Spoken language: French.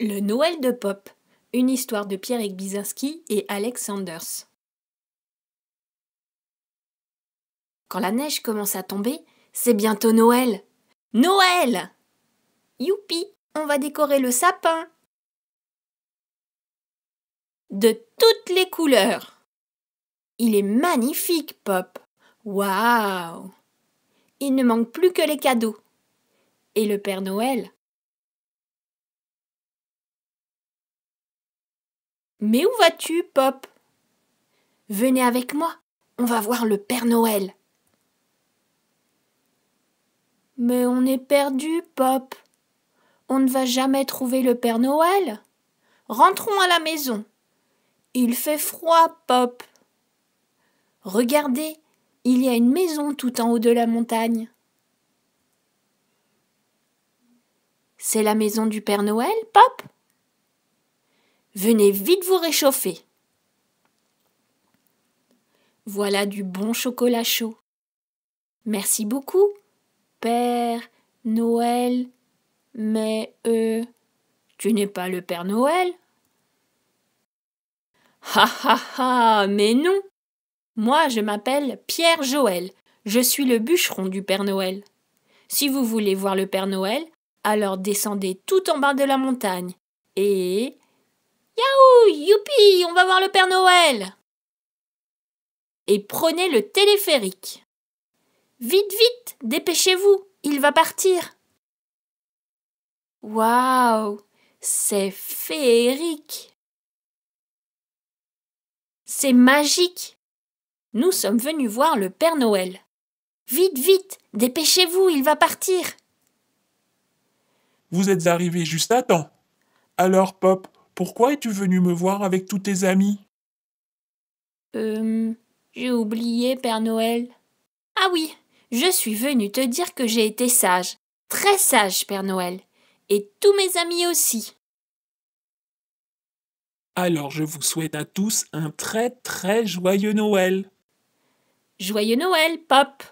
Le Noël de Pop, une histoire de Pierre Bizinski et Alex Sanders. Quand la neige commence à tomber, c'est bientôt Noël. Noël Youpi, on va décorer le sapin. De toutes les couleurs. Il est magnifique, Pop. Waouh Il ne manque plus que les cadeaux. Et le Père Noël Mais où vas-tu, Pop Venez avec moi, on va voir le Père Noël. Mais on est perdu, Pop. On ne va jamais trouver le Père Noël. Rentrons à la maison. Il fait froid, Pop. Regardez, il y a une maison tout en haut de la montagne. C'est la maison du Père Noël, Pop Venez vite vous réchauffer. Voilà du bon chocolat chaud. Merci beaucoup, Père Noël. Mais, euh, tu n'es pas le Père Noël Ha ha ha, mais non Moi, je m'appelle Pierre Joël. Je suis le bûcheron du Père Noël. Si vous voulez voir le Père Noël, alors descendez tout en bas de la montagne et Yaou Youpi On va voir le Père Noël Et prenez le téléphérique. Vite, vite Dépêchez-vous Il va partir Waouh C'est féerique C'est magique Nous sommes venus voir le Père Noël. Vite, vite Dépêchez-vous, il va partir Vous êtes arrivés juste à temps. Alors, Pop, pourquoi es-tu venu me voir avec tous tes amis Euh. J'ai oublié, Père Noël. Ah oui, je suis venu te dire que j'ai été sage, très sage, Père Noël, et tous mes amis aussi. Alors je vous souhaite à tous un très très joyeux Noël. Joyeux Noël, Pop